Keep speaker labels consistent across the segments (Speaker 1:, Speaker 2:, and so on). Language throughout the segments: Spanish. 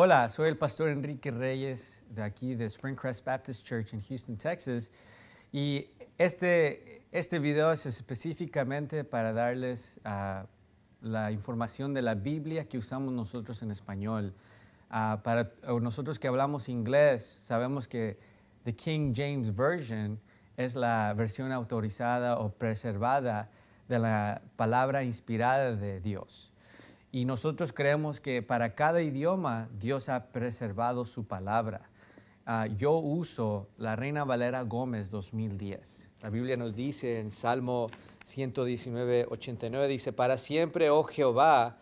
Speaker 1: Hola, soy el pastor Enrique Reyes de aquí de Springcrest Baptist Church en Houston, Texas. Y este, este video es específicamente para darles ah, la información de la Biblia que usamos nosotros en español. Ah, para nosotros que hablamos inglés, sabemos que The King James Version es la versión autorizada o preservada de la palabra inspirada de Dios. Y nosotros creemos que para cada idioma Dios ha preservado su palabra. Ah, yo uso la Reina Valera Gómez 2010. La Biblia nos dice en Salmo 119, 89, dice, para siempre, oh Jehová,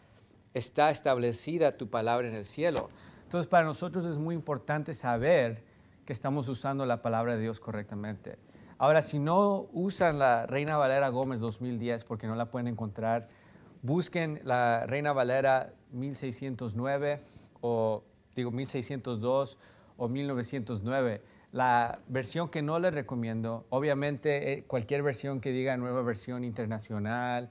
Speaker 1: está establecida tu palabra en el cielo. Entonces para nosotros es muy importante saber que estamos usando la palabra de Dios correctamente. Ahora, si no usan la Reina Valera Gómez 2010 porque no la pueden encontrar, busquen la Reina Valera 1609 o digo 1602 o 1909. La versión que no les recomiendo, obviamente eh, cualquier versión que diga nueva versión internacional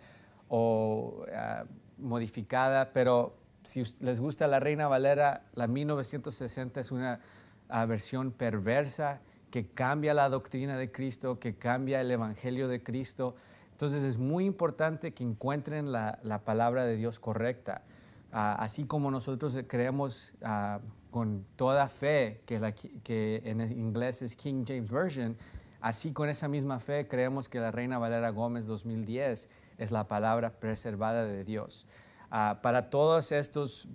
Speaker 1: o ah, modificada, pero si les gusta la Reina Valera, la 1960 es una ah, versión perversa que cambia la doctrina de Cristo, que cambia el Evangelio de Cristo. Entonces es muy importante que encuentren la, palabra de Dios correcta. Ah, así como nosotros creemos ah, con toda fe que, que en inglés es King James Version, así con esa misma fe creemos que la Reina Valera Gómez 2010 es la palabra preservada de Dios. Ah, para todos estos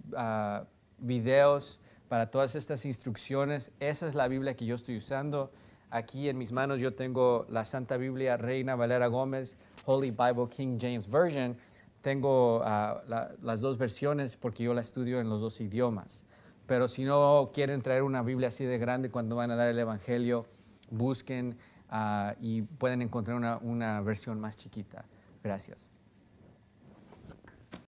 Speaker 1: videos, para todas estas instrucciones, esa es la Biblia que yo estoy usando. Aquí en mis manos yo tengo la Santa Biblia Reina Valera Gómez, Holy Bible King James Version. Tengo ah, las dos versiones porque yo la estudio en los dos idiomas. Pero si no quieren traer una Biblia así de grande cuando van a dar el Evangelio, busquen ah, y pueden encontrar una versión más chiquita. Gracias.